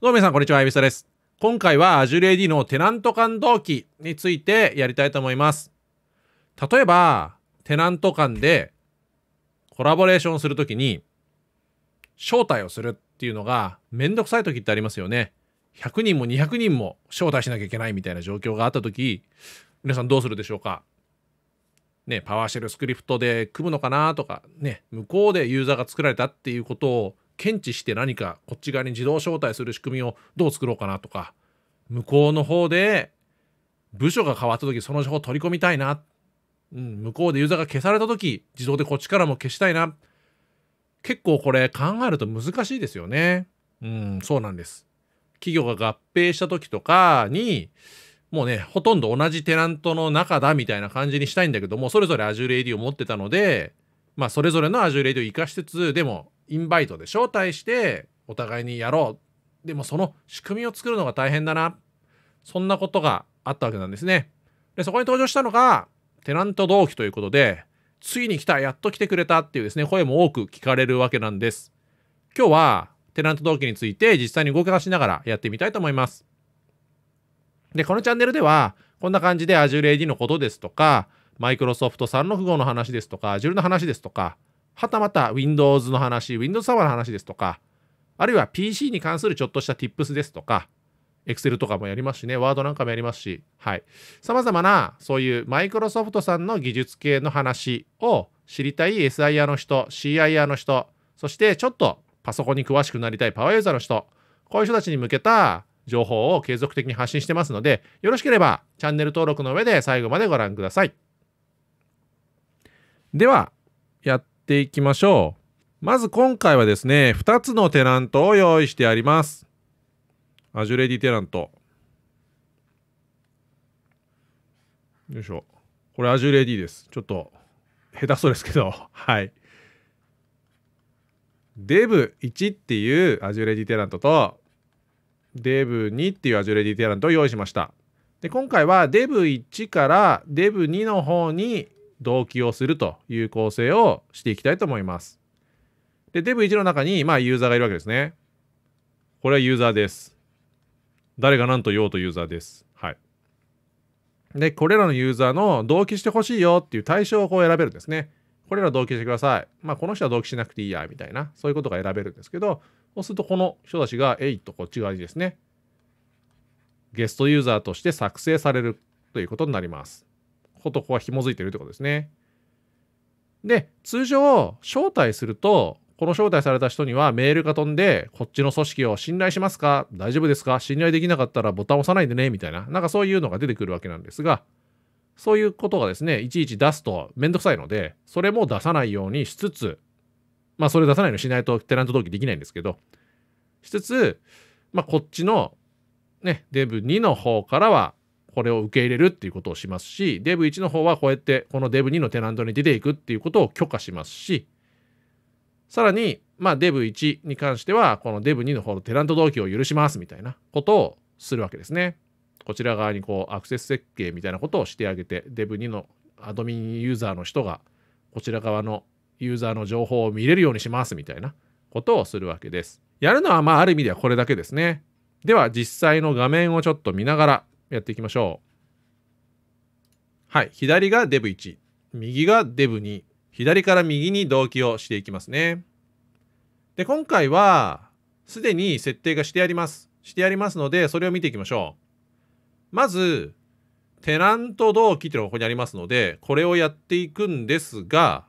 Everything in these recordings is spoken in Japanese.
どうも皆さん、こんにちは。エビスタです。今回は Azure AD のテナント間同期についてやりたいと思います。例えば、テナント間でコラボレーションするときに、招待をするっていうのがめんどくさい時ってありますよね。100人も200人も招待しなきゃいけないみたいな状況があった時、皆さんどうするでしょうかね、パワーシェルスクリプトで組むのかなとか、ね、向こうでユーザーが作られたっていうことを検知して何かこっち側に自動招待する仕組みをどう作ろうかなとか向こうの方で部署が変わった時その情報取り込みたいな、うん、向こうでユーザーが消された時自動でこっちからも消したいな結構これ考えると難しいですよね。うん、そうなんです。企業が合併した時とかにもうね、ほとんど同じテナントの中だみたいな感じにしたいんだけども、それぞれ Azure AD を持ってたので、まあそれぞれの Azure AD を活かしつつ、でもインバイトで招待してお互いにやろう。でもその仕組みを作るのが大変だな。そんなことがあったわけなんですね。で、そこに登場したのがテナント同期ということで、ついに来た、やっと来てくれたっていうですね、声も多く聞かれるわけなんです。今日はテナント同期について実際に動かしながらやってみたいと思います。で、このチャンネルでは、こんな感じで Azure AD のことですとか、Microsoft さんの符号の話ですとか、Azure の話ですとか、はたまた Windows の話、Windows サーバーの話ですとか、あるいは PC に関するちょっとした tips ですとか、Excel とかもやりますしね、Word なんかもやりますし、はい。様々な、そういう Microsoft さんの技術系の話を知りたい SIR の人、CIR の人、そしてちょっとパソコンに詳しくなりたいパワーユーザーの人、こういう人たちに向けた情報を継続的に発信してますので、よろしければチャンネル登録の上で最後までご覧ください。では、やっていきましょう。まず今回はですね、2つのテナントを用意してあります。アジュレディテナント。よいしょ。これアジュレディです。ちょっと、下手そうですけど、はい。デブ1っていうアジュレディテナントと、デブ2っていうアジュレディテナントを用意しました。で、今回はデブ1からデブ2の方に同期をするという構成をしていきたいと思います。で、デブ1の中に、まあ、ユーザーがいるわけですね。これはユーザーです。誰が何と言おうとユーザーです。はい。で、これらのユーザーの同期してほしいよっていう対象をこう選べるんですね。これら同期してください。まあ、この人は同期しなくていいや、みたいな、そういうことが選べるんですけど、そうするとこの人たちが、えいとこっち側にですね、ゲストユーザーとして作成されるということになります。男は紐づいてるってことですね。で、通常、招待すると、この招待された人にはメールが飛んで、こっちの組織を信頼しますか大丈夫ですか信頼できなかったらボタン押さないでねみたいな、なんかそういうのが出てくるわけなんですが、そういうことがですね、いちいち出すとめんどくさいので、それも出さないようにしつつ、まあそれ出さないようにしないとテナント登記できないんですけど、しつつ、まあこっちのね、デブ2の方からはこれを受け入れるっていうことをしますし、デブ1の方はこうやってこのデブ2のテナントに出ていくっていうことを許可しますし、さらに、まあ、デブ1に関しては、このデブ2の方のテナント同期を許しますみたいなことをするわけですね。こちら側にこうアクセス設計みたいなことをしてあげて、デブ2のアドミンユーザーの人が、こちら側のユーザーの情報を見れるようにしますみたいなことをするわけです。やるのはまあある意味ではこれだけですね。では実際の画面をちょっと見ながらやっていきましょう。はい。左がデブ1、右がデブ2、左から右に同期をしていきますね。で、今回は、すでに設定がしてあります。してありますので、それを見ていきましょう。まず、テナント同期ていうのがここにありますので、これをやっていくんですが、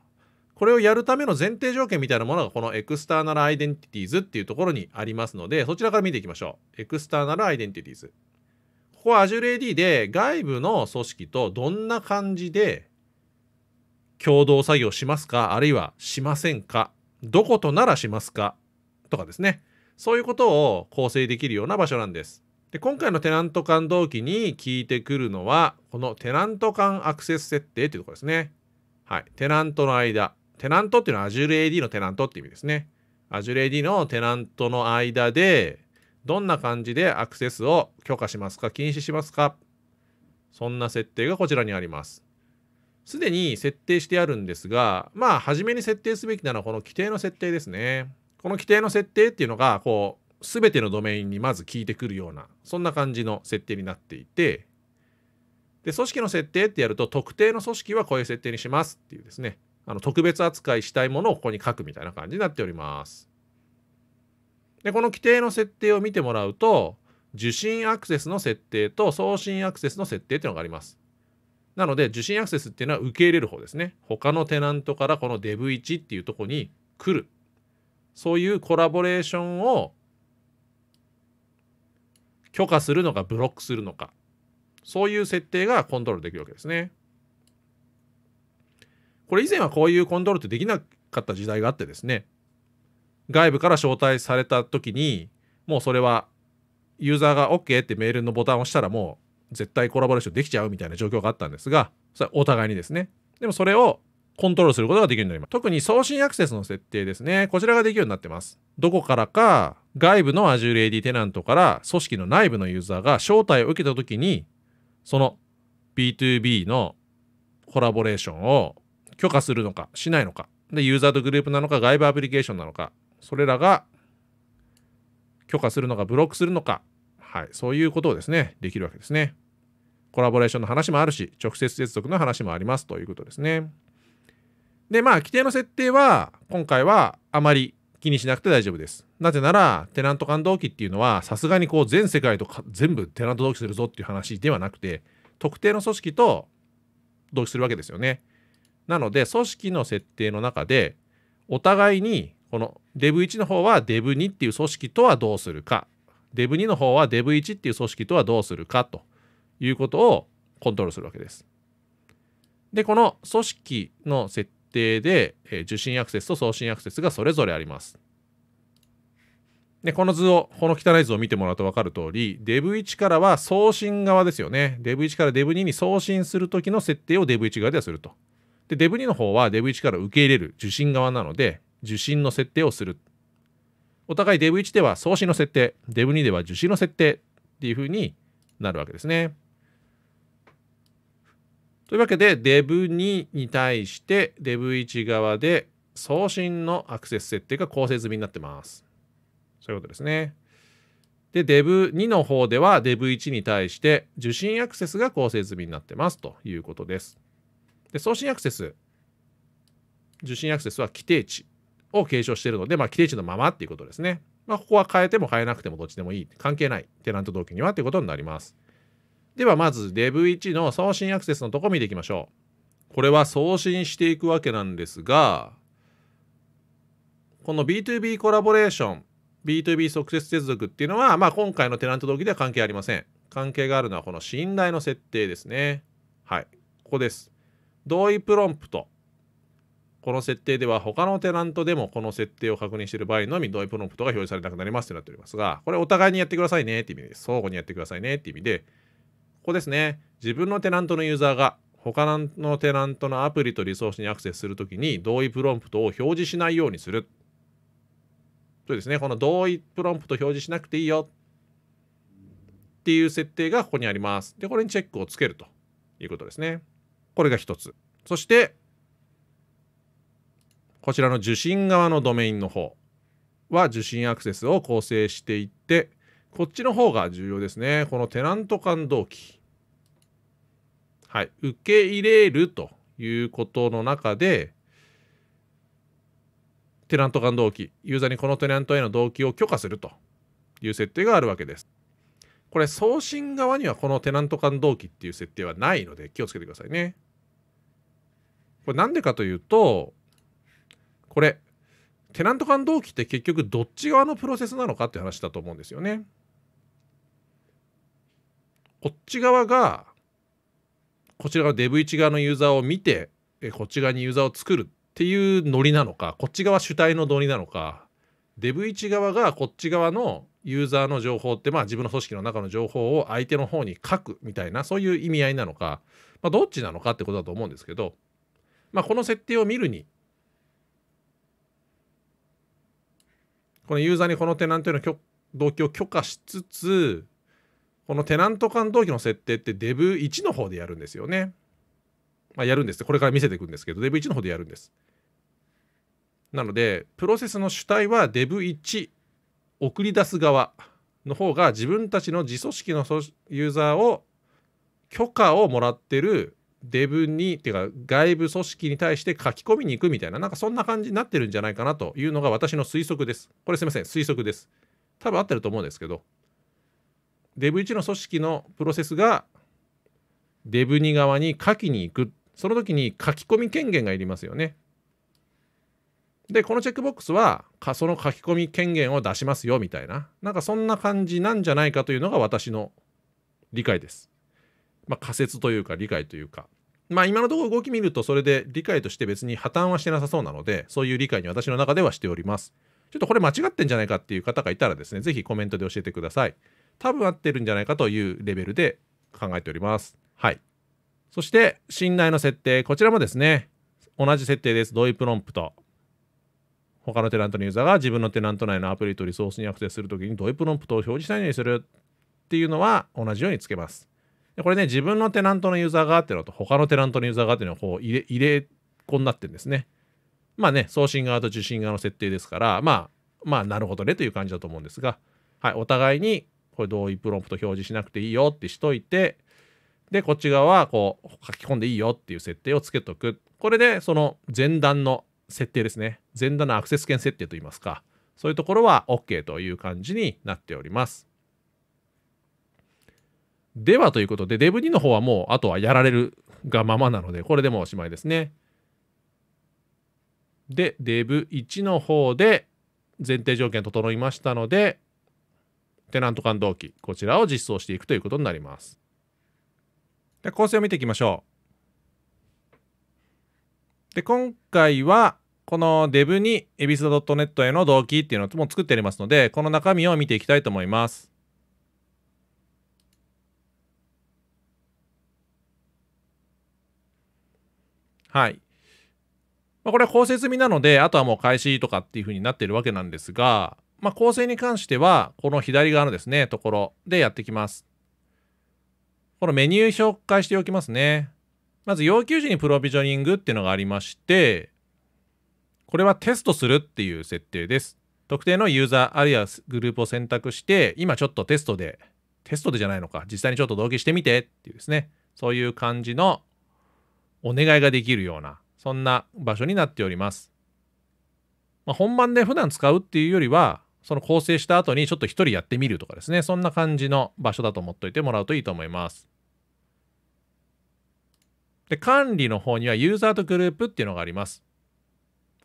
これをやるための前提条件みたいなものがこのエクスターナルアイデンティティーズっていうところにありますので、そちらから見ていきましょう。エクスターナルアイデンティティーズ。ここは Azure AD で外部の組織とどんな感じで共同作業しますかあるいはしませんかどことならしますかとかですね。そういうことを構成できるような場所なんです。で今回のテナント間同期に聞いてくるのは、このテナント間アクセス設定というところですね。はい。テナントの間。テナントっていうのは Azure AD のテナントっていう意味ですね。Azure AD のテナントの間で、どんな感じでアクセスを許可しますか禁止しますかそんな設定がこちらにあります。すでに設定してあるんですが、まあ、初めに設定すべきなのはこの規定の設定ですね。この規定の設定っていうのが、こう、すべてのドメインにまず効いてくるような、そんな感じの設定になっていて、で、組織の設定ってやると、特定の組織はこういう設定にしますっていうですね、あの特別扱いしたいものをここに書くみたいな感じになっております。で、この規定の設定を見てもらうと、受信アクセスの設定と送信アクセスの設定っていうのがあります。なので、受信アクセスっていうのは受け入れる方ですね。他のテナントからこの DEV1 っていうとこに来る。そういうコラボレーションを許可するのかブロックするのか。そういう設定がコントロールできるわけですね。これ以前はこういうコントロールってできなかった時代があってですね。外部から招待された時にもうそれはユーザーが OK ってメールのボタンを押したらもう絶対コラボレーションできちゃうみたいな状況があったんですがそれはお互いにですねでもそれをコントロールすることができるようになります特に送信アクセスの設定ですねこちらができるようになってますどこからか外部の Azure AD テナントから組織の内部のユーザーが招待を受けた時にその B2B のコラボレーションを許可するのかしないのかでユーザーとグループなのか外部アプリケーションなのかそれらが許可するのかブロックするのか、はい、そういうことをですね、できるわけですね。コラボレーションの話もあるし、直接接続の話もありますということですね。で、まあ、規定の設定は、今回はあまり気にしなくて大丈夫です。なぜなら、テナント間同期っていうのは、さすがにこう、全世界と全部テナント同期するぞっていう話ではなくて、特定の組織と同期するわけですよね。なので、組織の設定の中で、お互いにこの Dev1 の方は Dev2 っていう組織とはどうするか Dev2 の方は Dev1 っていう組織とはどうするかということをコントロールするわけです。で、この組織の設定で、え受信アクセスと送信アクセスがそれぞれあります。で、この図を、この汚い図を見てもらうと分かる通り、Dev1 からは送信側ですよね。Dev1 から Dev2 に送信するときの設定を Dev1 側ではすると。で、Dev2 の方は Dev1 から受け入れる受信側なので、受信の設定をする。お互い Dev1 では送信の設定、Dev2 では受信の設定っていうふうになるわけですね。というわけで Dev2 に対して Dev1 側で送信のアクセス設定が構成済みになってます。そういうことですね。で、Dev2 の方では Dev1 に対して受信アクセスが構成済みになってますということです。で、送信アクセス、受信アクセスは規定値を継承しているので、まあ、規定値のままっていうことですね。まあ、ここは変えても変えなくてもどっちでもいい。関係ない。テナント同期にはということになります。では、まず Dev1 の送信アクセスのとこ見ていきましょう。これは送信していくわけなんですが、この B2B コラボレーション、B2B 即接接続っていうのは、まあ、今回のテナント同期では関係ありません。関係があるのはこの信頼の設定ですね。はい。ここです。同意プロンプト。この設定では他のテナントでもこの設定を確認している場合のみ同意プロンプトが表示されなくなりますとなっておりますが、これお互いにやってくださいねって意味です。相互にやってくださいねって意味で、ここですね、自分のテナントのユーザーが他のテナントのアプリとリソースにアクセスするときに同意プロンプトを表示しないようにする。そうですね、この同意プロンプト表示しなくていいよっていう設定がここにあります。で、これにチェックをつけるということですね。これが一つ。そして、こちらの受信側のドメインの方は受信アクセスを構成していってこっちの方が重要ですねこのテナント間同期はい受け入れるということの中でテナント間同期ユーザーにこのテナントへの同期を許可するという設定があるわけですこれ送信側にはこのテナント間同期っていう設定はないので気をつけてくださいねこれなんでかというとこれテナント間同期って結局どっち側のプロセスなのかって話だと思うんですよね。こっち側がこちらがデブ1側のユーザーを見てこっち側にユーザーを作るっていうノリなのかこっち側主体のノリなのかデブ1側がこっち側のユーザーの情報ってまあ自分の組織の中の情報を相手の方に書くみたいなそういう意味合いなのか、まあ、どっちなのかってことだと思うんですけど、まあ、この設定を見るにこのユーザーにこのテナントへの同期を許可しつつ、このテナント間同期の設定って Dev1 の方でやるんですよね。まあ、やるんです。これから見せていくんですけど、Dev1 の方でやるんです。なので、プロセスの主体は Dev1 送り出す側の方が自分たちの自組織のユーザーを許可をもらってるデブにっていうか外部組織に対して書き込みに行くみたいななんかそんな感じになってるんじゃないかなというのが私の推測です。これすいません推測です。多分合ってると思うんですけどデブ1の組織のプロセスがデブ2側に書きに行くその時に書き込み権限がいりますよね。でこのチェックボックスはその書き込み権限を出しますよみたいななんかそんな感じなんじゃないかというのが私の理解です。まあ、仮説というか理解というか、まあ、今のところ動き見るとそれで理解として別に破綻はしてなさそうなのでそういう理解に私の中ではしておりますちょっとこれ間違ってんじゃないかっていう方がいたらですね是非コメントで教えてください多分合ってるんじゃないかというレベルで考えておりますはいそして信頼の設定こちらもですね同じ設定です同意プロンプト他のテナントのユーザーが自分のテナント内のアプリとリソースにアクセスするときに同意プロンプトを表示したいようにするっていうのは同じようにつけますでこれね、自分のテナントのユーザーがっていうのと、他のテナントのユーザーがっていうのをこう入れ、込ん子になってんですね。まあね、送信側と受信側の設定ですから、まあ、まあ、なるほどねという感じだと思うんですが、はい、お互いに、これ同意プロンプト表示しなくていいよってしといて、で、こっち側はこう書き込んでいいよっていう設定をつけとく。これで、その前段の設定ですね。前段のアクセス権設定といいますか、そういうところは OK という感じになっております。ではということで、デブ2の方はもう、あとはやられるがままなので、これでもうおしまいですね。で、デブ1の方で、前提条件整いましたので、テナント間同期、こちらを実装していくということになります。で構成を見ていきましょう。で、今回は、このデブに ebisa.net への同期っていうのをもう作ってありますので、この中身を見ていきたいと思います。はい。まあ、これは構成済みなので、あとはもう開始とかっていう風になってるわけなんですが、まあ、構成に関しては、この左側のですね、ところでやってきます。このメニュー紹介しておきますね。まず要求時にプロビジョニングっていうのがありまして、これはテストするっていう設定です。特定のユーザーあるいはグループを選択して、今ちょっとテストで、テストでじゃないのか、実際にちょっと同期してみてっていうですね、そういう感じのお願いができるような、そんな場所になっております。まあ、本番で普段使うっていうよりは、その構成した後にちょっと一人やってみるとかですね、そんな感じの場所だと思っておいてもらうといいと思います。で、管理の方にはユーザーとグループっていうのがあります。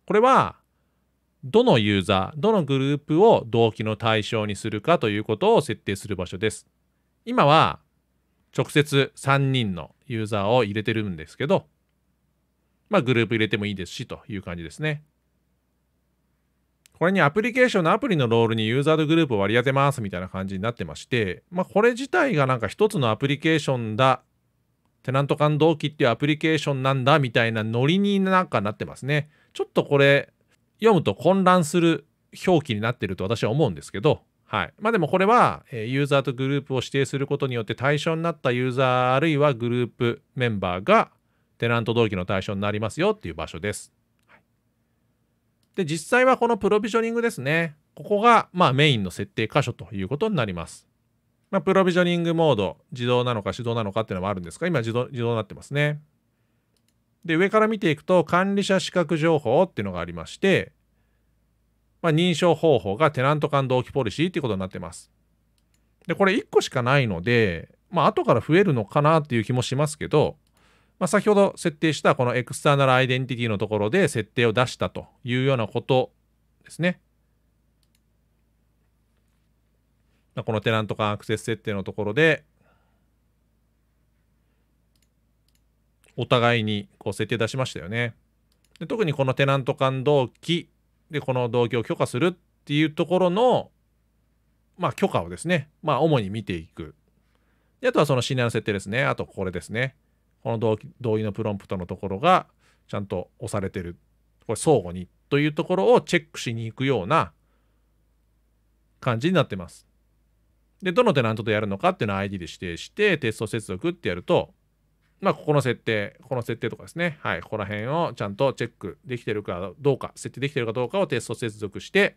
これは、どのユーザー、どのグループを動機の対象にするかということを設定する場所です。今は直接3人のユーザーを入れてるんですけど、まあ、グループ入れてもいいですしという感じですね。これにアプリケーションのアプリのロールにユーザーとグループを割り当てますみたいな感じになってまして、まあ、これ自体がなんか一つのアプリケーションだ、テナント間同期っていうアプリケーションなんだみたいなノリになんかなってますね。ちょっとこれ、読むと混乱する表記になってると私は思うんですけど、はいまあ、でもこれは、えユーザーとグループを指定することによって対象になったユーザーあるいはグループメンバーがテナント同期の対象になりますよっていう場所です。はい、で実際はこのプロビジョニングですね。ここが、まあ、メインの設定箇所ということになります。まあ、プロビジョニングモード、自動なのか手動なのかっていうのもあるんですが、今自動自動になってますね。で、上から見ていくと、管理者資格情報っていうのがありまして、まあ、認証方法がテナント間同期ポリシーということになってます。で、これ1個しかないので、まあ、後から増えるのかなっていう気もしますけど、まあ、先ほど設定したこのエクスターナルアイデンティティのところで設定を出したというようなことですね。このテナント間アクセス設定のところで、お互いにこう設定出しましたよね。で特にこのテナント間同期でこの同居を許可するっていうところの、まあ、許可をですね、まあ、主に見ていくであとはその信頼の設定ですねあとこれですねこの同同意のプロンプトのところがちゃんと押されてるこれ相互にというところをチェックしに行くような感じになってます。で、どのテナントとやるのかっていうのは ID で指定して、テスト接続ってやると、まあ、ここの設定、この設定とかですね、はい、ここら辺をちゃんとチェックできてるかどうか、設定できてるかどうかをテスト接続して、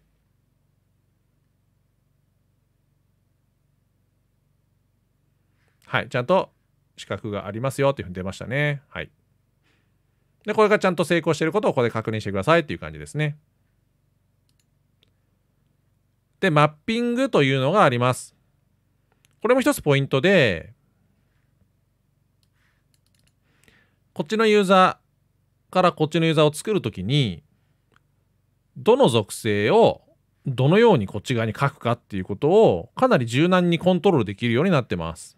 はい、ちゃんと資格がありますよというふうに出ましたね。はい。で、これがちゃんと成功していることをここで確認してくださいっていう感じですね。で、マッピングというのがあります。これも一つポイントで、こっちのユーザーからこっちのユーザーを作るときにどの属性をどのようにこっち側に書くかっていうことをかなり柔軟にコントロールできるようになってます。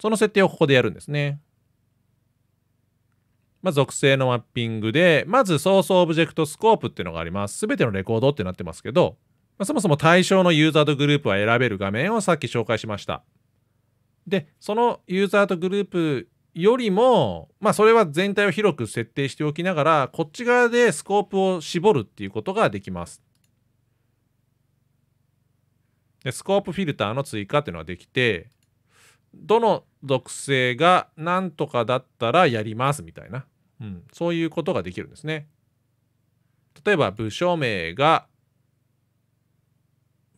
その設定をここでやるんですね。まあ、属性のマッピングで、まずソースオブジェクトスコープっていうのがあります。すべてのレコードってなってますけど、まあ、そもそも対象のユーザーとグループは選べる画面をさっき紹介しました。で、そのユーザーとグループよりも、まあ、それは全体を広く設定しておきながら、こっち側でスコープを絞るっていうことができます。でスコープフィルターの追加っていうのができて、どの属性が何とかだったらやりますみたいな、うん、そういうことができるんですね。例えば部署名が、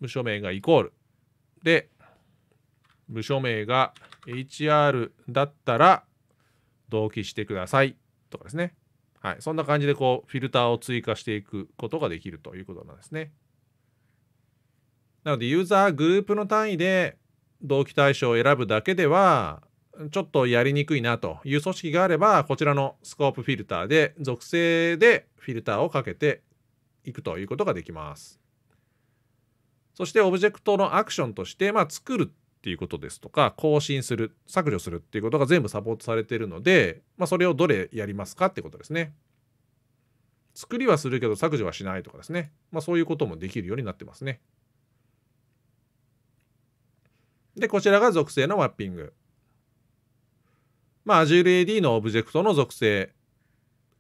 部署名がイコール。で、部署名が HR だったら同期してくださいとかですね。はい、そんな感じでこうフィルターを追加していくことができるということなんですね。なのでユーザーグループの単位で同期対象を選ぶだけではちょっとやりにくいなという組織があればこちらのスコープフィルターで属性でフィルターをかけていくということができます。そしてオブジェクトのアクションとして、まあ、作るっていうことですとか更新する削除するっていうことが全部サポートされてるので、まあ、それをどれやりますかってことですね。作りはするけど削除はしないとかですね、まあ、そういうこともできるようになってますね。で、こちらが属性のマッピング。まあ、Azure AD のオブジェクトの属性、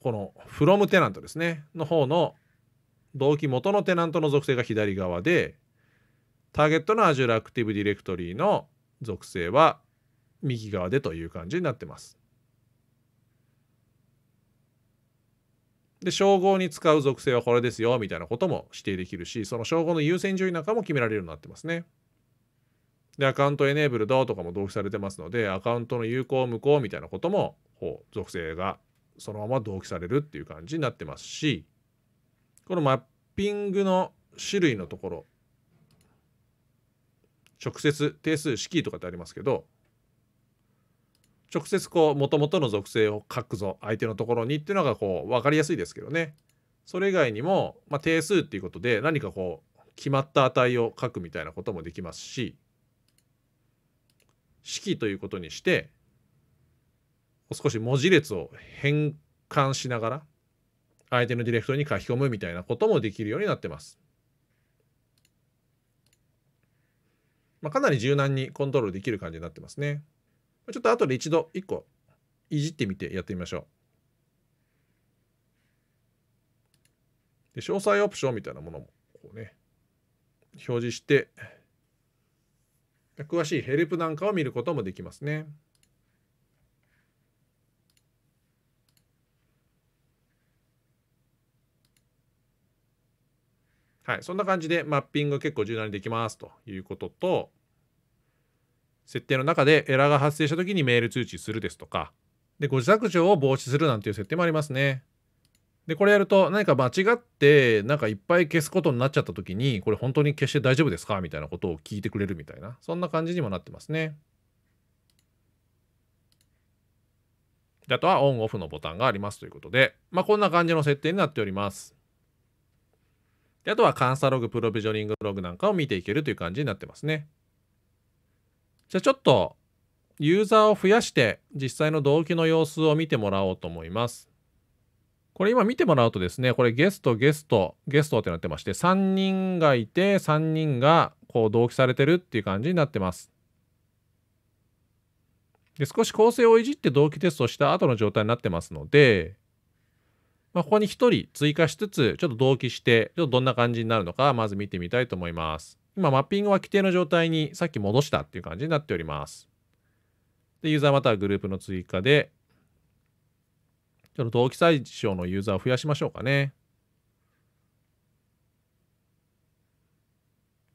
この from テナントですね、の方の同期元のテナントの属性が左側で、ターゲットの Azure Active Directory の属性は右側でという感じになってます。で、称号に使う属性はこれですよ、みたいなことも指定できるし、その称号の優先順位なんかも決められるようになってますね。で、アカウントエネーブルドとかも同期されてますので、アカウントの有効無効みたいなことも、う、属性がそのまま同期されるっていう感じになってますし、このマッピングの種類のところ直接定数式とかってありますけど直接こう元々の属性を書くぞ相手のところにっていうのがこう分かりやすいですけどねそれ以外にも、まあ、定数っていうことで何かこう決まった値を書くみたいなこともできますし式ということにして少し文字列を変換しながら相手のディレクトリに書き込むみたいなこともできるようになってます。まあ、かなり柔軟にコントロールできる感じになってますね。ちょっと後で一度1個いじってみてやってみましょう。で詳細オプションみたいなものもこうね表示して詳しいヘルプなんかを見ることもできますね。はい、そんな感じでマッピング結構柔軟にできますということと、設定の中でエラーが発生した時にメール通知するですとか、で、誤字削除を防止するなんていう設定もありますね。で、これやると何か間違って、なんかいっぱい消すことになっちゃった時に、これ本当に消して大丈夫ですかみたいなことを聞いてくれるみたいな、そんな感じにもなってますね。で、あとはオンオフのボタンがありますということで、まあ、こんな感じの設定になっております。で、あとは監査ログ、プロビジョニングログなんかを見ていけるという感じになってますね。じゃあちょっとユーザーを増やして実際の動機の様子を見てもらおうと思います。これ今見てもらうとですね、これゲスト、ゲスト、ゲストってなってまして、3人がいて、3人がこう同期されてるっていう感じになってます。で少し構成をいじって同期テストした後の状態になってますので、まあ、ここに1人追加しつつ、ちょっと同期して、ちょっとどんな感じになるのか、まず見てみたいと思います。今、マッピングは規定の状態にさっき戻したっていう感じになっております。で、ユーザーまたはグループの追加で、ちょっと同期最小のユーザーを増やしましょうかね。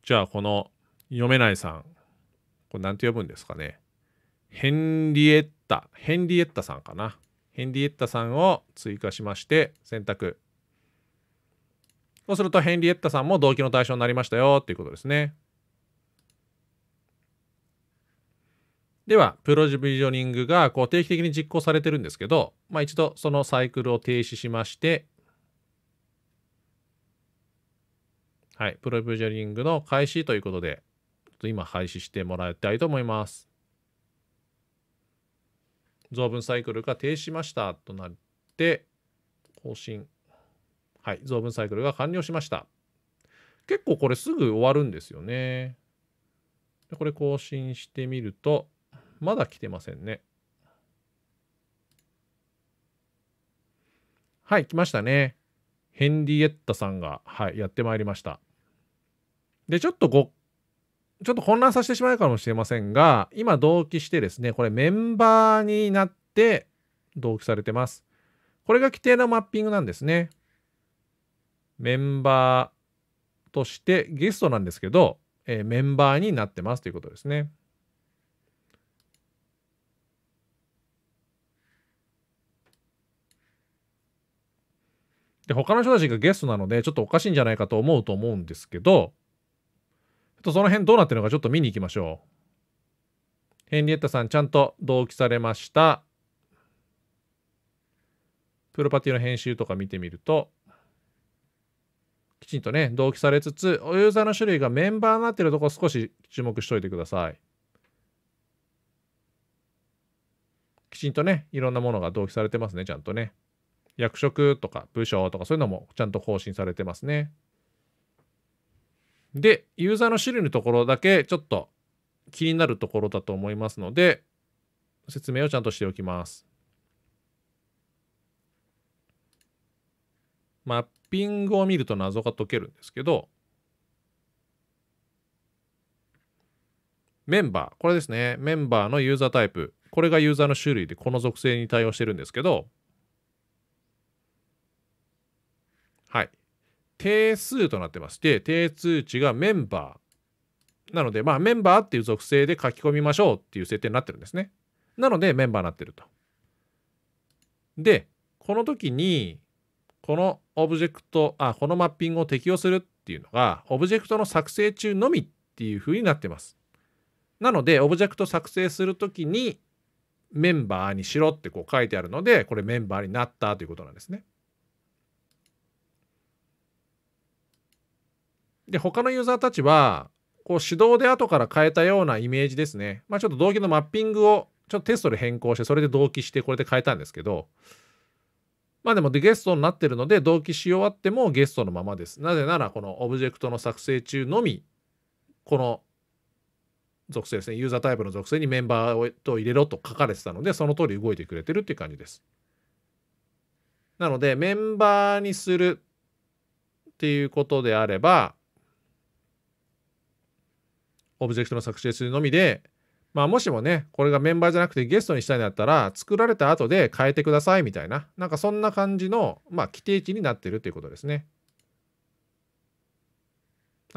じゃあ、この読めないさん、これ何て呼ぶんですかね。ヘンリエッタ、ヘンリエッタさんかな。ヘンリエッタさんを追加しまして、選択。そうするとヘンリエッタさんも動機の対象になりましたよっていうことですね。では、プロジビジョニングがこう定期的に実行されてるんですけど、まあ、一度そのサイクルを停止しまして、はい、プロビジョニングの開始ということで、ちょっと今廃止してもらいたいと思います。増分サイクルが停止しましたとなって、更新。はい、増分サイクルが完了しました。結構これすぐ終わるんですよね。でこれ更新してみると、まだ来てませんね。はい、来ましたね。ヘンリエッタさんが、はい、やってまいりました。で、ちょっとご、ちょっと混乱させてしまうかもしれませんが、今同期してですね、これメンバーになって同期されてます。これが規定のマッピングなんですね。メンバーとしてゲストなんですけど、えー、メンバーになってますということですね。で、他の人たちがゲストなので、ちょっとおかしいんじゃないかと思うと思うんですけど、とその辺どうなってるのかちょっと見に行きましょう。ヘンリエッタさん、ちゃんと同期されました。プロパティの編集とか見てみると、きちんとね、同期されつつ、ユーザーの種類がメンバーになっているところ少し注目しておいてください。きちんとね、いろんなものが同期されてますね、ちゃんとね。役職とか部署とかそういうのもちゃんと更新されてますね。で、ユーザーの種類のところだけちょっと気になるところだと思いますので、説明をちゃんとしておきます。マッピングを見ると謎が解けるんですけど、メンバー、これですね。メンバーのユーザータイプ。これがユーザーの種類で、この属性に対応してるんですけど、はい。定数となってまして、定数値がメンバー。なので、まあ、メンバーっていう属性で書き込みましょうっていう設定になってるんですね。なので、メンバーになってると。で、この時に、このオブジェクト、あ、このマッピングを適用するっていうのが、オブジェクトの作成中のみっていうふうになってます。なので、オブジェクト作成するときに、メンバーにしろってこう書いてあるので、これメンバーになったということなんですね。で、他のユーザーたちは、こう手動で後から変えたようなイメージですね。まあちょっと動機のマッピングをちょっとテストで変更して、それで同期して、これで変えたんですけど、まあでもゲストになってるので同期し終わってもゲストのままです。なぜならこのオブジェクトの作成中のみこの属性ですねユーザータイプの属性にメンバーと入れろと書かれてたのでその通り動いてくれてるっていう感じです。なのでメンバーにするっていうことであればオブジェクトの作成するのみでまあ、もしもね、これがメンバーじゃなくてゲストにしたいんだったら、作られた後で変えてくださいみたいな、なんかそんな感じの、まあ、規定値になってるということですね。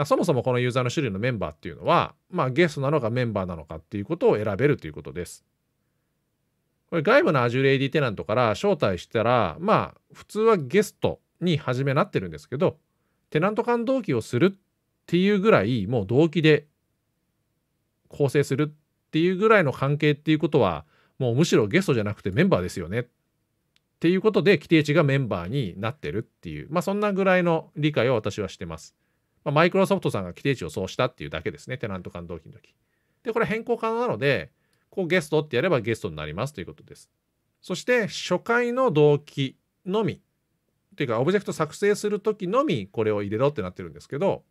そもそもこのユーザーの種類のメンバーっていうのは、まあ、ゲストなのかメンバーなのかっていうことを選べるということです。これ外部の Azure AD テナントから招待したら、まあ、普通はゲストに初めなってるんですけど、テナント間同期をするっていうぐらい、もう同期で構成するっっていうぐらいの関係っていうことはもうむしろゲストじゃなくてメンバーですよねっていうことで規定値がメンバーになってるっていうまあそんなぐらいの理解を私はしてます。まあ、マイクロソフトさんが規定値をそうしたっていうだけですねテナント間同期の時。でこれ変更可能なのでこうゲストってやればゲストになりますということです。そして初回の同期のみというかオブジェクト作成する時のみこれを入れろってなってるんですけど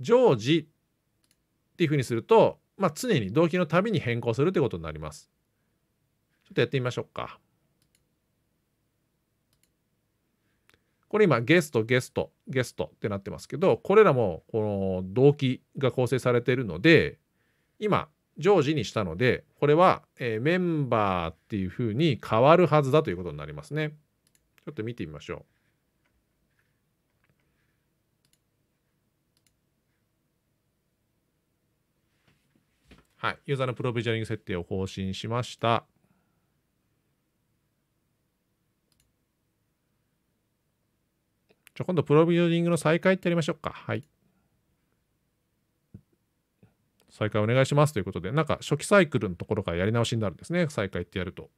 常時っていうふうにするとまあ、常に動機のたびに変更するってことになります。ちょっとやってみましょうか。これ今ゲストゲストゲストってなってますけどこれらもこの動機が構成されているので今常時にしたのでこれは、えメンバーっていうふうに変わるはずだということになりますね。ちょっと見てみましょう。はい、ユーザーのプロビジョニング設定を更新しました。じゃ今度、プロビジョニングの再開ってやりましょうか。はい。再開お願いしますということで、なんか初期サイクルのところからやり直しになるんですね。再開ってやると。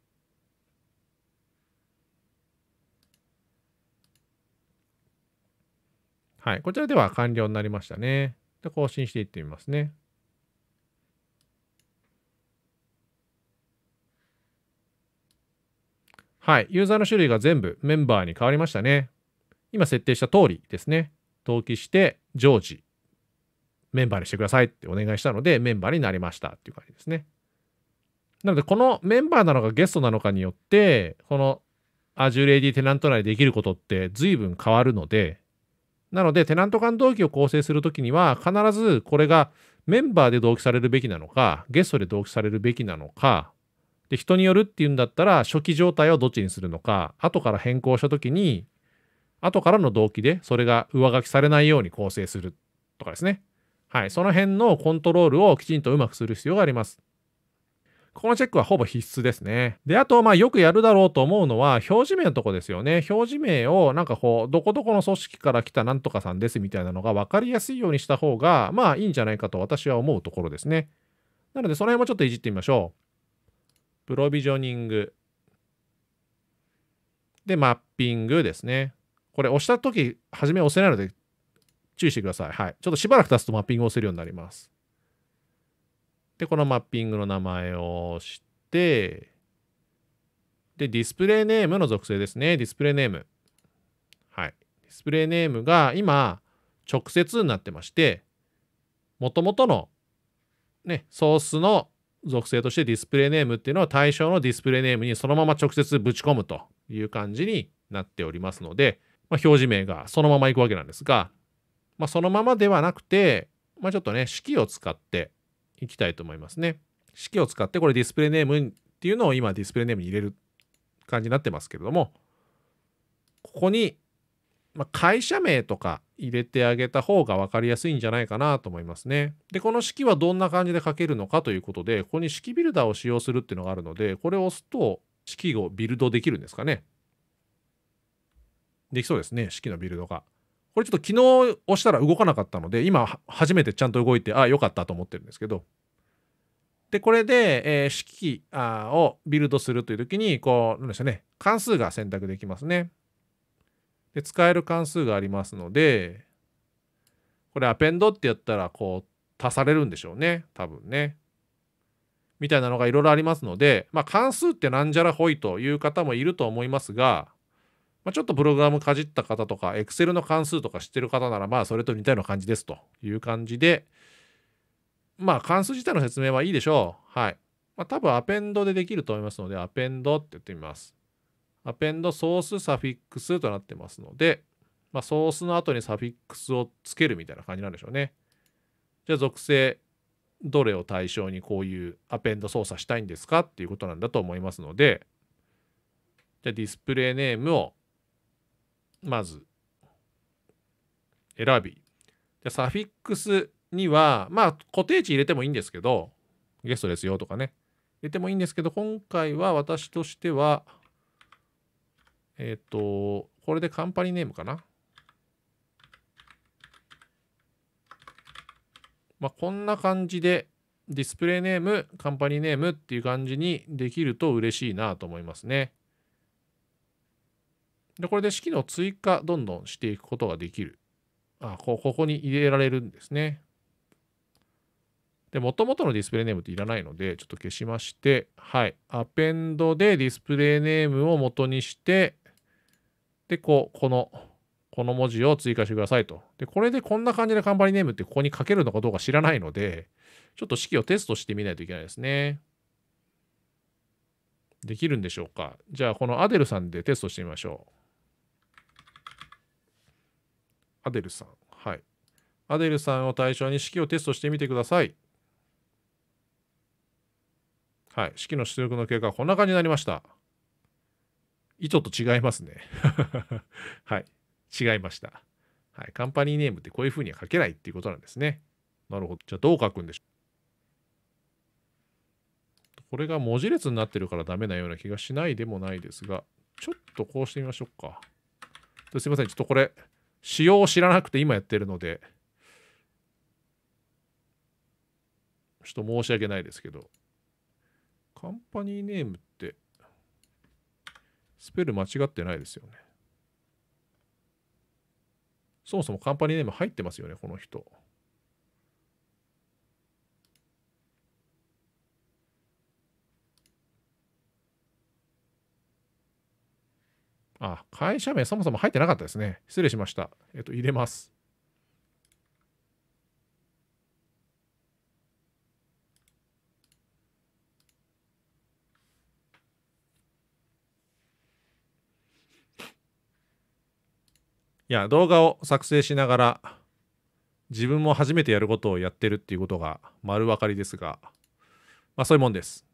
はい。こちらでは完了になりましたね。で、更新していってみますね。はい、ユーザーの種類が全部メンバーに変わりましたね。今設定した通りですね。登記して常時メンバーにしてくださいってお願いしたのでメンバーになりましたっていう感じですね。なのでこのメンバーなのかゲストなのかによってこの Azure AD テナント内でできることって随分変わるのでなのでテナント間同期を構成するときには必ずこれがメンバーで同期されるべきなのかゲストで同期されるべきなのかで人によるっていうんだったら初期状態をどっちにするのか後から変更した時に後からの動機でそれが上書きされないように構成するとかですね。はい。その辺のコントロールをきちんとうまくする必要があります。ここのチェックはほぼ必須ですね。で、あと、まあよくやるだろうと思うのは、表示名のとこですよね。表示名をなんかこう、どこどこの組織から来たなんとかさんですみたいなのが分かりやすいようにした方が、まあいいんじゃないかと私は思うところですね。なので、その辺もちょっといじってみましょう。プロビジョニング。で、マッピングですね。これ押したとき、初め押せないので注意してください。はい。ちょっとしばらく経つとマッピングを押せるようになります。で、このマッピングの名前を押して、で、ディスプレイネームの属性ですね。ディスプレイネーム。はい。ディスプレイネームが今、直接になってまして、もともとの、ね、ソースの属性としてディスプレイネームっていうのは対象のディスプレイネームにそのまま直接ぶち込むという感じになっておりますので、まあ、表示名がそのままいくわけなんですが、まあ、そのままではなくて、まあ、ちょっとね、式を使っていきたいと思いますね。式を使って、これディスプレイネームっていうのを今ディスプレイネームに入れる感じになってますけれども、ここにまあ、会社名とか入れてあげた方が分かりやすいんじゃないかなと思いますね。で、この式はどんな感じで書けるのかということで、ここに式ビルダーを使用するっていうのがあるので、これを押すと式をビルドできるんですかね。できそうですね、式のビルドが。これちょっと昨日押したら動かなかったので、今初めてちゃんと動いて、ああ、よかったと思ってるんですけど。で、これで、えー、式をビルドするという時に、こう、なんでしょうね、関数が選択できますね。で使える関数がありますのでこれアペンドってやったらこう足されるんでしょうね多分ね。みたいなのがいろいろありますので、まあ、関数ってなんじゃらほいという方もいると思いますが、まあ、ちょっとプログラムかじった方とか Excel の関数とか知ってる方ならまあそれと似たような感じですという感じでまあ関数自体の説明はいいでしょう。はい。まあ、多分アペンドでできると思いますのでアペンドって言ってみます。アペンドソースサフィックスとなってますので、まあ、ソースの後にサフィックスをつけるみたいな感じなんでしょうね。じゃあ属性どれを対象にこういうアペンド操作したいんですかっていうことなんだと思いますので、じゃあディスプレイネームをまず選び、じゃサフィックスには、まあ固定値入れてもいいんですけど、ゲストですよとかね、入れてもいいんですけど、今回は私としては、えっ、ー、と、これでカンパニーネームかな。まあ、こんな感じで、ディスプレイネーム、カンパニーネームっていう感じにできると嬉しいなと思いますね。で、これで式の追加、どんどんしていくことができる。あ、こここに入れられるんですね。で、元々のディスプレイネームっていらないので、ちょっと消しまして、はい。アペンドでディスプレイネームを元にして、で、こう、この、この文字を追加してくださいと。で、これでこんな感じでカンパニーネームってここに書けるのかどうか知らないので、ちょっと式をテストしてみないといけないですね。できるんでしょうか。じゃあ、このアデルさんでテストしてみましょう。アデルさん。はい。アデルさんを対象に式をテストしてみてください。はい。式の出力の結果はこんな感じになりました。意図と違いますね。はい。違いました。はい。カンパニーネームってこういうふうには書けないっていうことなんですね。なるほど。じゃあどう書くんでしょうこれが文字列になってるからダメなような気がしないでもないですが、ちょっとこうしてみましょうか。すいません。ちょっとこれ、仕様を知らなくて今やってるので、ちょっと申し訳ないですけど、カンパニーネームってスペル間違ってないですよね。そもそもカンパニーネーム入ってますよね、この人。あ、会社名そもそも入ってなかったですね。失礼しました。えっと、入れます。いや、動画を作成しながら、自分も初めてやることをやってるっていうことが丸分かりですが、まあそういうもんです。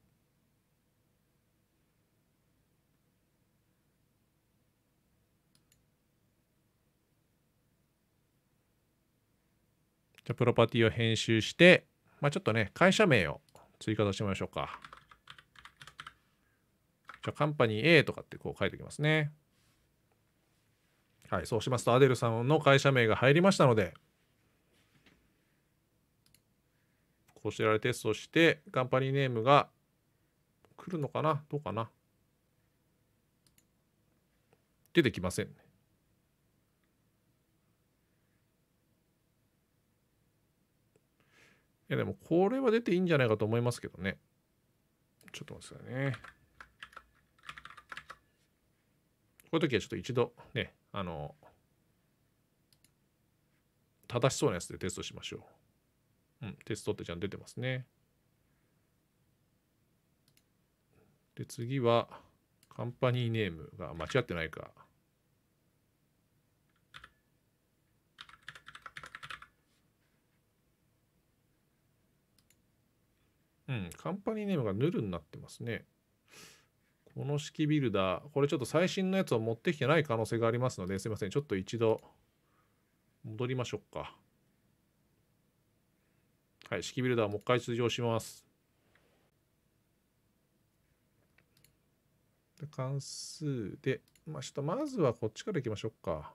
じゃあ、プロパティを編集して、まあちょっとね、会社名を追加としてみましょうか。じゃあ、カンパニー A とかってこう書いておきますね。はい、そうしますとアデルさんの会社名が入りましたのでこちらでテストしてカンパニーネームが来るのかなどうかな出てきませんね。いやでもこれは出ていいんじゃないかと思いますけどね。ちょっと待ってくださいね。こういう時はちょっと一度ね、あの、正しそうなやつでテストしましょう。うん、テストってちゃんと出てますね。で、次は、カンパニーネームが間違ってないか。うん、カンパニーネームがヌルになってますね。物式ビルダー、これちょっと最新のやつを持ってきてない可能性がありますので、すいません。ちょっと一度戻りましょうか。はい、式ビルダーもう一回出場します。関数で、まあ、ちょっとまずはこっちからいきましょうか。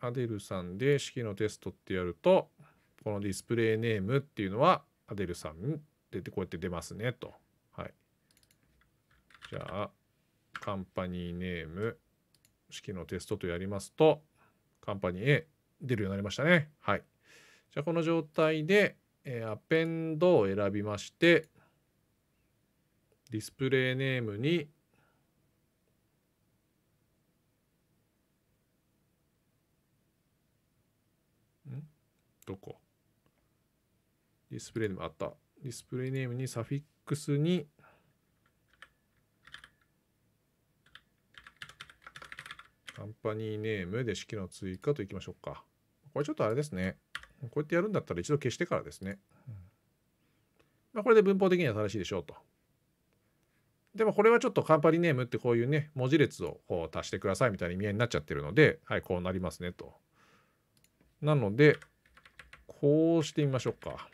アデルさんで式のテストってやると、このディスプレイネームっていうのは、アデルさん出て、こうやって出ますねと。はい。じゃあ、カンパニーネーム、式のテストとやりますと、カンパニー A 出るようになりましたね。はい。じゃあ、この状態で、えー、アペンドを選びまして、ディスプレイネームに、どこディスプレイネームあった。ディスプレイネームにサフィックスに、カンパニーネームで式の追加といきましょうか。これちょっとあれですね。こうやってやるんだったら一度消してからですね。まあ、これで文法的には正しいでしょうと。でもこれはちょっとカンパニーネームってこういうね、文字列をこう足してくださいみたいな意味合いになっちゃってるので、はい、こうなりますねと。なので、こうしてみましょうか。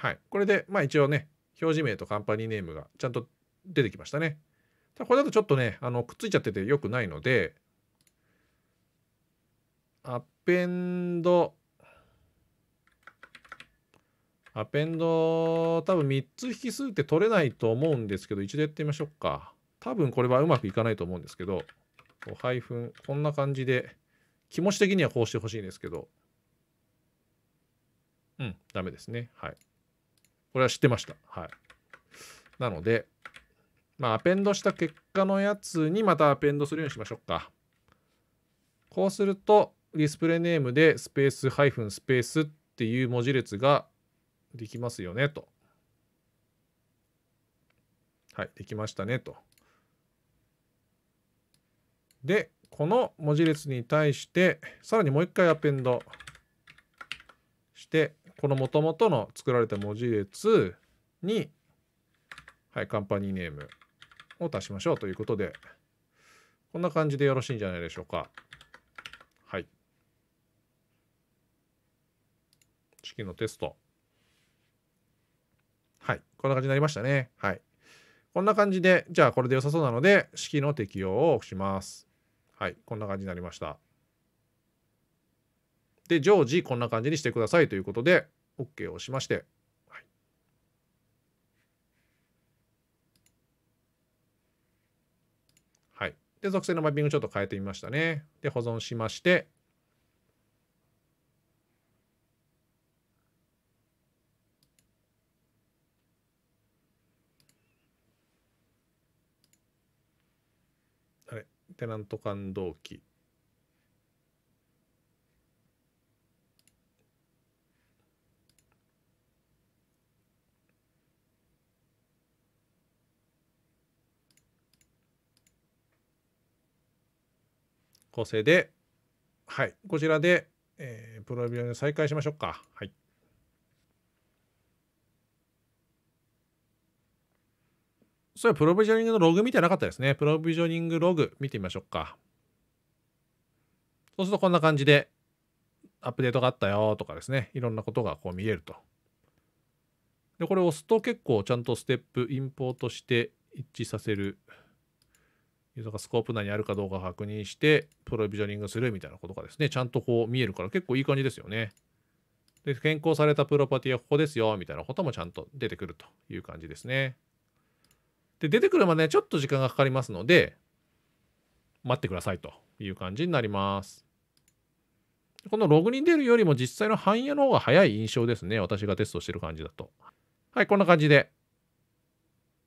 はい。これで、まあ一応ね、表示名とカンパニーネームがちゃんと出てきましたね。ただこれだとちょっとね、あのくっついちゃってて良くないので、アッペンド、アペンド、多分3つ引数って取れないと思うんですけど、一度やってみましょうか。多分これはうまくいかないと思うんですけど、こうハイフン、こんな感じで、気持ち的にはこうしてほしいんですけど、うん、ダメですね。はい。これは知ってました。はい。なので、まあ、アペンドした結果のやつにまたアペンドするようにしましょうか。こうすると、ディスプレイネームでスペースハイフンスペースっていう文字列ができますよねと。はい、できましたねと。で、この文字列に対して、さらにもう一回アペンドして、このもともとの作られた文字列に、はい、カンパニーネームを足しましょうということで、こんな感じでよろしいんじゃないでしょうか。はい。式のテスト。はい。こんな感じになりましたね。はい。こんな感じで、じゃあこれで良さそうなので、式の適用をします。はい。こんな感じになりました。で、常時こんな感じにしてくださいということで、OK を押しまして、はい、はい。で、属性のマッピングちょっと変えてみましたね。で、保存しまして、あれテナント感動器。構成で、はい、こちらで、えー、プロビアで再開しましょうか。はい。それはプロビジョニングのログ見てなかったですね。プロビジョニングログ見てみましょうか。そうするとこんな感じでアップデートがあったよとかですね。いろんなことがこう見えると。で、これ押すと結構ちゃんとステップインポートして一致させるユーザがスコープ内にあるかどうか確認して、プロビジョニングするみたいなことがですね、ちゃんとこう見えるから結構いい感じですよね。で、変更されたプロパティはここですよ、みたいなこともちゃんと出てくるという感じですね。で、出てくるまで、ちょっと時間がかかりますので、待ってくださいという感じになります。このログに出るよりも実際の半夜の方が早い印象ですね。私がテストしてる感じだと。はい、こんな感じで、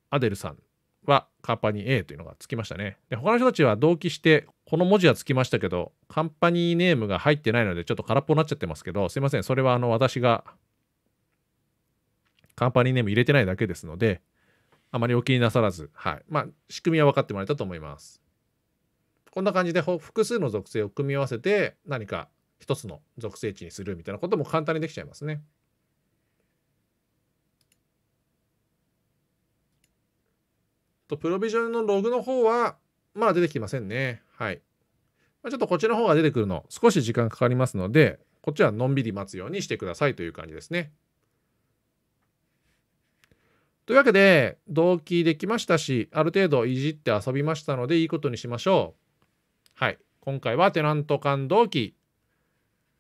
アデルさんはカンパニー A というのがつきましたね。で、他の人たちは同期して、この文字はつきましたけど、カンパニーネームが入ってないので、ちょっと空っぽになっちゃってますけど、すいません。それはあの、私がカンパニーネーム入れてないだけですので、あまりお気になさらず、はい。まあ、仕組みは分かってもらえたと思います。こんな感じで複数の属性を組み合わせて何か一つの属性値にするみたいなことも簡単にできちゃいますね。と、プロビジョンのログの方は、まあ出てきませんね。はい。まあ、ちょっとこっちの方が出てくるの、少し時間かかりますので、こっちはのんびり待つようにしてくださいという感じですね。というわけで、同期できましたし、ある程度いじって遊びましたので、いいことにしましょう。はい。今回はテナント間同期。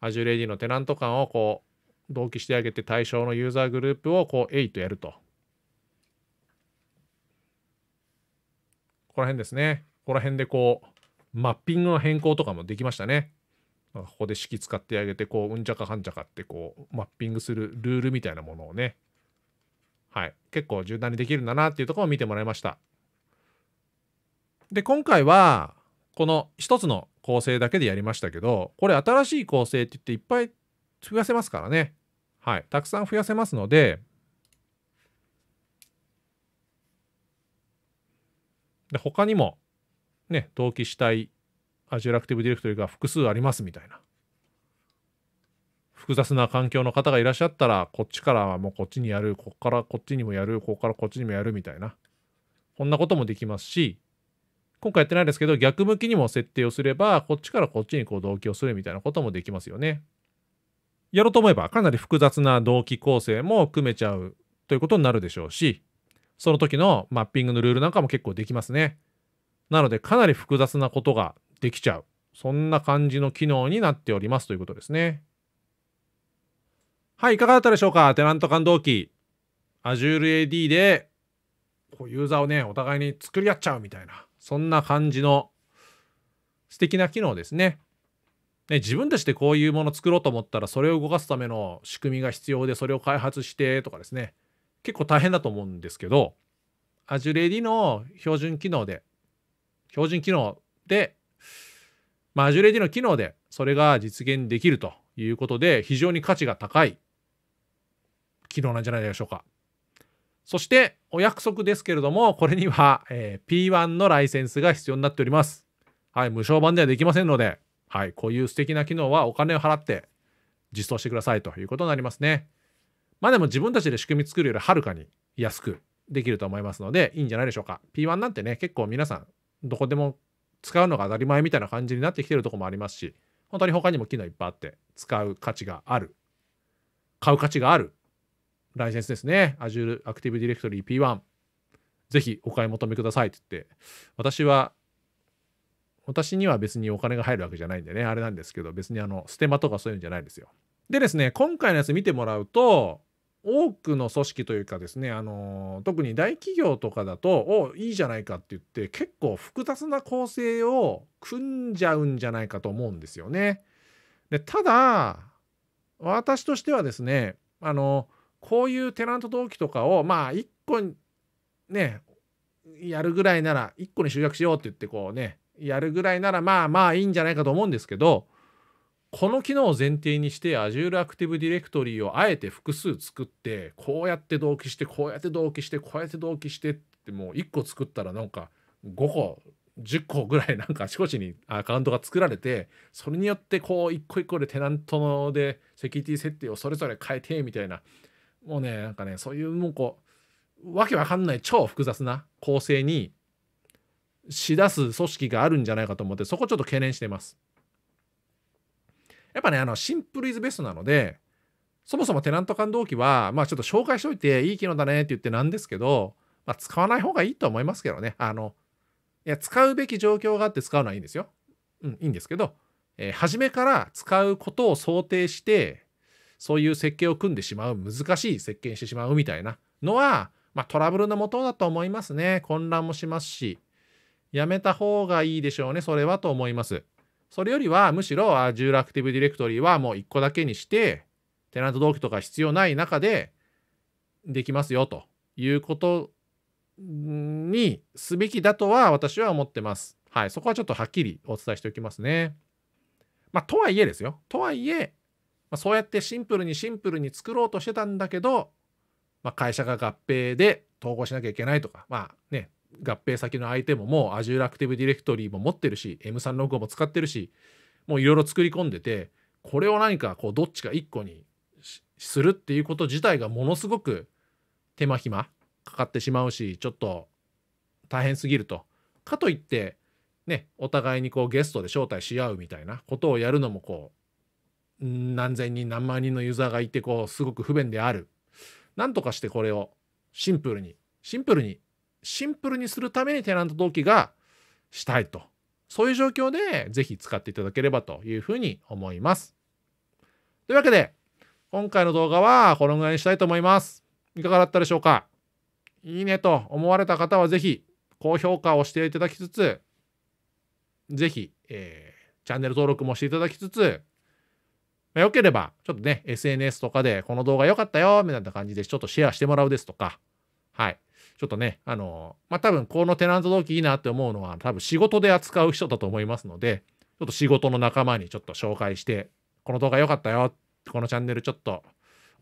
Azure AD のテナント間をこう、同期してあげて対象のユーザーグループをこう、えとやると。ここら辺ですね。ここら辺でこう、マッピングの変更とかもできましたね。ここで式使ってあげて、こう、うんちゃかはんちゃかってこう、マッピングするルールみたいなものをね、はい、結構柔軟にできるんだなっていうところを見てもらいました。で、今回は、この一つの構成だけでやりましたけど、これ新しい構成って言っていっぱい増やせますからね。はい、たくさん増やせますので、で、他にも、ね、同期したい Azure Active Directory が複数ありますみたいな。複雑な環境の方がいらっしゃったら、こっちからはもうこっちにやる、こっからこっちにもやる、こっからこっちにもやるみたいな。こんなこともできますし、今回やってないですけど、逆向きにも設定をすれば、こっちからこっちにこう同期をするみたいなこともできますよね。やろうと思えば、かなり複雑な同期構成も組めちゃうということになるでしょうし、その時のマッピングのルールなんかも結構できますね。なのでかなり複雑なことができちゃう。そんな感じの機能になっておりますということですね。はい、いかがだったでしょうかテナント感動機。Azure AD でこうユーザーをね、お互いに作り合っちゃうみたいな、そんな感じの素敵な機能ですね。ね、自分たちでこういうもの作ろうと思ったら、それを動かすための仕組みが必要で、それを開発してとかですね。結構大変だと思うんですけど Azure AD の標準機能で標準機能で、まあ、Azure AD の機能でそれが実現できるということで非常に価値が高い機能なんじゃないでしょうか。そしてお約束ですけれどもこれには、えー、P1 のライセンスが必要になっております。はい、無償版ではできませんので、はい、こういう素敵な機能はお金を払って実装してくださいということになりますね。まあでも自分たちで仕組み作るよりはるかに安くできると思いますので、いいんじゃないでしょうか。P1 なんてね、結構皆さん、どこでも使うのが当たり前みたいな感じになってきてるとこもありますし、本当に他にも機能いっぱいあって、使う価値がある。買う価値がある。ライセンスですね。Azure Active Directory P1。ぜひお買い求めくださいって言って、私は、私には別にお金が入るわけじゃないんでね、あれなんですけど、別にあの、ステマとかそういうんじゃないですよ。でですね、今回のやつ見てもらうと、多くの組織というかですね、あの特に大企業とかだとおいいじゃないかって言って結構複雑な構成を組んじゃうんじゃないかと思うんですよね。でただ私としてはですねあのこういうテナント登記とかをまあ一個にねやるぐらいなら一個に集約しようって言ってこうねやるぐらいならまあまあいいんじゃないかと思うんですけどこの機能を前提にして Azure Active Directory をあえて複数作ってこうやって同期してこうやって同期してこうやって同期してってもう1個作ったらなんか5個10個ぐらいなんかあちこちにアカウントが作られてそれによってこう1個1個でテナントのでセキュリティ設定をそれぞれ変えてみたいなもうねなんかねそういうもうこうわけわかんない超複雑な構成にしだす組織があるんじゃないかと思ってそこちょっと懸念してます。やっぱね、あの、シンプルイズベストなので、そもそもテナント感動器は、まあちょっと紹介しといていい機能だねって言ってなんですけど、まあ使わない方がいいと思いますけどね。あの、いや、使うべき状況があって使うのはいいんですよ。うん、いいんですけど、えー、初めから使うことを想定して、そういう設計を組んでしまう、難しい設計にしてしまうみたいなのは、まあトラブルのもとだと思いますね。混乱もしますし、やめた方がいいでしょうね。それはと思います。それよりはむしろ Azure Active Directory はもう1個だけにして、テナント同期とか必要ない中でできますよということにすべきだとは私は思ってます。はい。そこはちょっとはっきりお伝えしておきますね。まあ、とはいえですよ。とはいえ、まあ、そうやってシンプルにシンプルに作ろうとしてたんだけど、まあ、会社が合併で統合しなきゃいけないとか、まあね、合併先の相手ももう Azure Active Directory も持ってるし M365 も使ってるしもういろいろ作り込んでてこれを何かこうどっちか1個にするっていうこと自体がものすごく手間暇かかってしまうしちょっと大変すぎると。かといってねお互いにこうゲストで招待し合うみたいなことをやるのもこう何千人何万人のユーザーがいてこうすごく不便である。なんとかしてこれをシンプルにシンプルにシンプルにするためにテナント登記がしたいと。そういう状況でぜひ使っていただければというふうに思います。というわけで、今回の動画はこのぐらいにしたいと思います。いかがだったでしょうかいいねと思われた方はぜひ高評価をしていただきつつ、ぜひ、えー、チャンネル登録もしていただきつつ、まあ、よければ、ちょっとね、SNS とかでこの動画良かったよ、みたいな感じでちょっとシェアしてもらうですとか、はい。ちょっとね、あの、まあ、多分このテナント同期いいなって思うのは、多分仕事で扱う人だと思いますので、ちょっと仕事の仲間にちょっと紹介して、この動画良かったよ、このチャンネルちょっと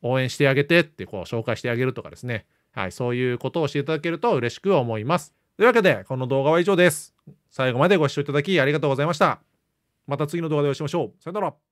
応援してあげてってこう紹介してあげるとかですね、はい、そういうことをしていただけると嬉しく思います。というわけで、この動画は以上です。最後までご視聴いただきありがとうございました。また次の動画でお会いしましょう。さよなら。